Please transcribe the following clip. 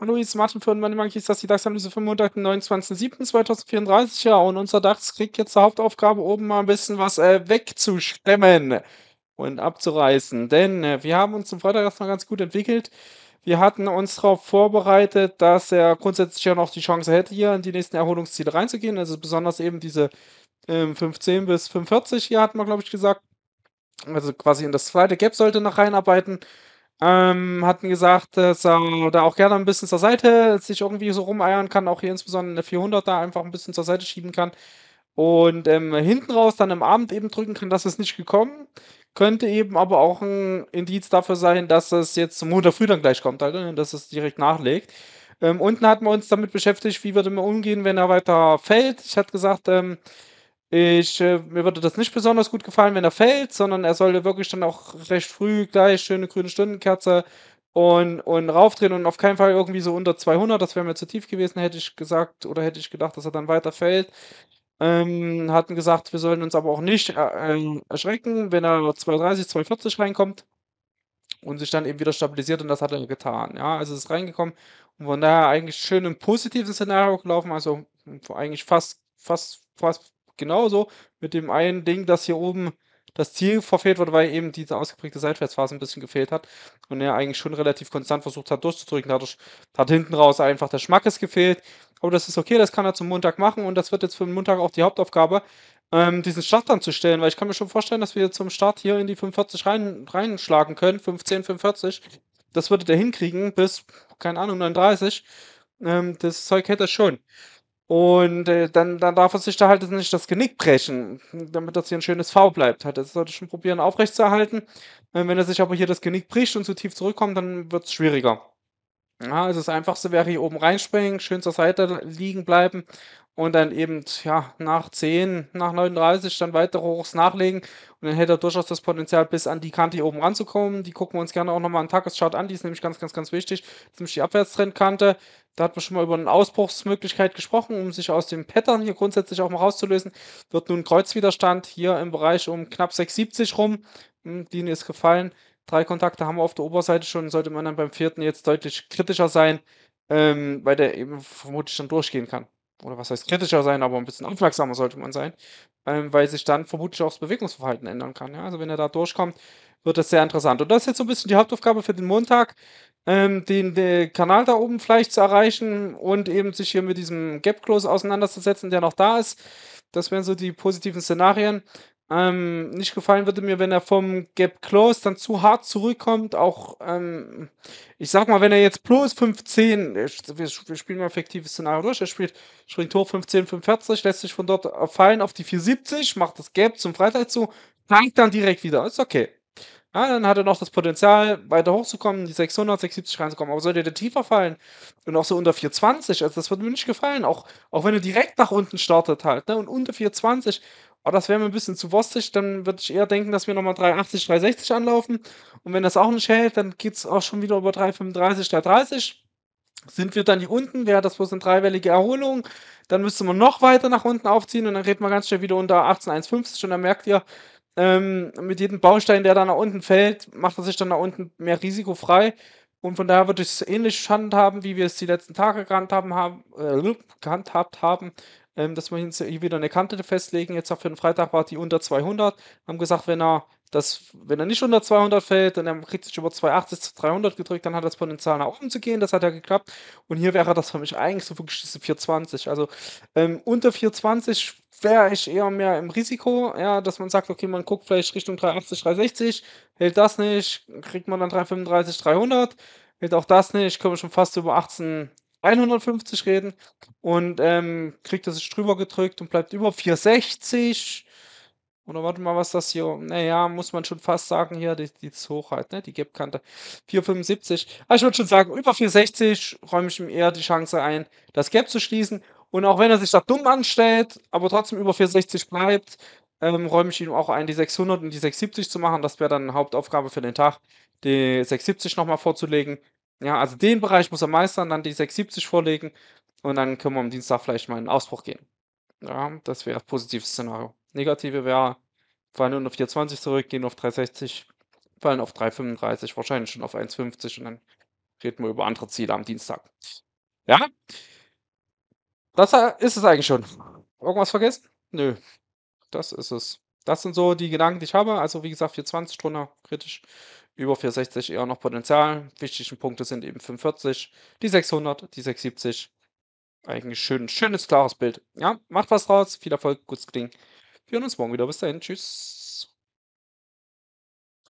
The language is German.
Hallo, hier ist Martin von Money Monkeys, das ist die DAX-Analyse vom Montag, den 29.07.2034. Ja, und unser DAX kriegt jetzt die Hauptaufgabe, oben mal ein bisschen was äh, wegzustemmen und abzureißen. Denn äh, wir haben uns zum Freitag erstmal ganz gut entwickelt. Wir hatten uns darauf vorbereitet, dass er grundsätzlich ja noch die Chance hätte, hier in die nächsten Erholungsziele reinzugehen. Also besonders eben diese äh, 15 bis 45 hier hat man, glaube ich, gesagt also quasi in das zweite Gap sollte noch reinarbeiten. Ähm, hatten gesagt, dass er da auch gerne ein bisschen zur Seite sich irgendwie so rumeiern kann, auch hier insbesondere in der 400 da einfach ein bisschen zur Seite schieben kann und ähm, hinten raus dann im Abend eben drücken kann, dass es nicht gekommen. Könnte eben aber auch ein Indiz dafür sein, dass es jetzt zum Montag früh dann gleich kommt, halt, ne, dass es direkt nachlegt. Ähm, unten hatten wir uns damit beschäftigt, wie würde man umgehen, wenn er weiter fällt. Ich hatte gesagt, ähm, ich, äh, mir würde das nicht besonders gut gefallen, wenn er fällt, sondern er sollte wirklich dann auch recht früh gleich schöne grüne Stundenkerze und, und raufdrehen und auf keinen Fall irgendwie so unter 200, das wäre mir zu tief gewesen, hätte ich gesagt oder hätte ich gedacht, dass er dann weiter fällt. Ähm, hatten gesagt, wir sollen uns aber auch nicht äh, ähm, erschrecken, wenn er 230, 240 reinkommt und sich dann eben wieder stabilisiert und das hat er getan. Ja, also ist reingekommen und von daher eigentlich schön im positiven Szenario gelaufen, also eigentlich fast, fast, fast genauso mit dem einen Ding, dass hier oben das Ziel verfehlt wurde, weil eben diese ausgeprägte Seitwärtsphase ein bisschen gefehlt hat und er eigentlich schon relativ konstant versucht hat durchzudrücken. Dadurch hat hinten raus einfach der Schmackes gefehlt. Aber das ist okay, das kann er zum Montag machen und das wird jetzt für den Montag auch die Hauptaufgabe, ähm, diesen Start dann zu stellen, weil ich kann mir schon vorstellen, dass wir zum Start hier in die 45 rein, reinschlagen können, 15, 45. Das würde der hinkriegen bis, keine Ahnung, 39. Ähm, das Zeug hätte er schon. Und äh, dann, dann darf er sich da halt nicht das Genick brechen, damit das hier ein schönes V bleibt. Halt, das sollte schon probieren aufrechtzuerhalten. Äh, wenn er sich aber hier das Genick bricht und zu tief zurückkommt, dann wird es schwieriger. Ja, also das Einfachste wäre hier oben reinspringen, schön zur Seite liegen bleiben und dann eben ja, nach 10, nach 39 dann weitere hochs nachlegen und dann hätte er durchaus das Potenzial, bis an die Kante hier oben ranzukommen. Die gucken wir uns gerne auch nochmal an Tagesschart an, die ist nämlich ganz, ganz, ganz wichtig. Das ist nämlich die Abwärtstrendkante. Da hat man schon mal über eine Ausbruchsmöglichkeit gesprochen, um sich aus dem Pattern hier grundsätzlich auch mal rauszulösen. Wird nun Kreuzwiderstand hier im Bereich um knapp 6,70 rum. Hm, die ist gefallen. Drei Kontakte haben wir auf der Oberseite schon, sollte man dann beim vierten jetzt deutlich kritischer sein, ähm, weil der eben vermutlich dann durchgehen kann oder was heißt kritischer sein, aber ein bisschen aufmerksamer sollte man sein, ähm, weil sich dann vermutlich auch das Bewegungsverhalten ändern kann. Ja? Also wenn er da durchkommt, wird das sehr interessant. Und das ist jetzt so ein bisschen die Hauptaufgabe für den Montag, ähm, den, den, Kanal da oben vielleicht zu erreichen und eben sich hier mit diesem Gap Close auseinanderzusetzen, der noch da ist. Das wären so die positiven Szenarien. Ähm, nicht gefallen würde mir, wenn er vom Gap Close dann zu hart zurückkommt. Auch, ähm, ich sag mal, wenn er jetzt plus 15, wir, wir spielen mal effektives Szenario durch, er spielt, springt hoch 15, 45, lässt sich von dort fallen auf die 470, macht das Gap zum Freitag zu, tankt dann direkt wieder. Ist okay. Ja, dann hat er noch das Potenzial, weiter hochzukommen, die 600, 670 reinzukommen. Aber sollte der tiefer fallen und auch so unter 420, also das würde mir nicht gefallen. Auch, auch wenn er direkt nach unten startet halt, ne, und unter 420 aber das wäre mir ein bisschen zu wurstig, dann würde ich eher denken, dass wir nochmal 380, 360 anlaufen. Und wenn das auch nicht hält, dann geht es auch schon wieder über 335, 330. Sind wir dann hier unten, wäre das bloß eine dreiwellige Erholung, dann müsste man noch weiter nach unten aufziehen und dann redet man ganz schnell wieder unter 18,150 und dann merkt ihr, ähm, mit jedem Baustein, der da nach unten fällt, macht er sich dann nach unten mehr risikofrei. Und von daher würde ich es ähnlich handhaben, wie wir es die letzten Tage gehandhabt haben, äh, gehandhabt haben ähm, dass wir jetzt hier wieder eine Kante festlegen. Jetzt auch für den Freitag war die unter 200. Haben gesagt, wenn er das, wenn er nicht unter 200 fällt, dann kriegt sich über 280 zu 300 gedrückt, dann hat das Potenzial nach oben zu gehen. Das hat ja geklappt. Und hier wäre das für mich eigentlich so wirklich diese 420. Also ähm, unter 420 wäre ich eher mehr im Risiko, ja, dass man sagt, okay, man guckt vielleicht Richtung 380, 360, hält das nicht, kriegt man dann 335, 300, hält auch das nicht, komme schon fast über 18, 150 reden und ähm, kriegt das drüber gedrückt und bleibt über 460. Oder warte mal, was das hier? Naja, muss man schon fast sagen, hier, die, die Hochheit, halt, ne? Die Gap-Kante. 475. Also ich würde schon sagen, über 460 räume ich ihm eher die Chance ein, das Gap zu schließen. Und auch wenn er sich da dumm anstellt, aber trotzdem über 460 bleibt, ähm, räume ich ihm auch ein, die 600 und die 670 zu machen. Das wäre dann Hauptaufgabe für den Tag, die 670 nochmal vorzulegen ja, also den Bereich muss er meistern, dann die 670 vorlegen und dann können wir am Dienstag vielleicht mal in den Ausbruch gehen. Ja, das wäre ein positives Szenario. Negative wäre, fallen nur auf 420 zurück, gehen auf 360, fallen auf 335, wahrscheinlich schon auf 150 und dann reden wir über andere Ziele am Dienstag. Ja, das ist es eigentlich schon. Irgendwas vergessen? Nö, das ist es. Das sind so die Gedanken, die ich habe. Also wie gesagt, 420 drunter, kritisch über 460 eher noch Potenzial. Wichtigen Punkte sind eben 45, die 600, die 670. Eigentlich schön, schönes, klares Bild. Ja, macht was draus. Viel Erfolg, gutes Klingen. Wir hören uns morgen wieder. Bis dahin. Tschüss.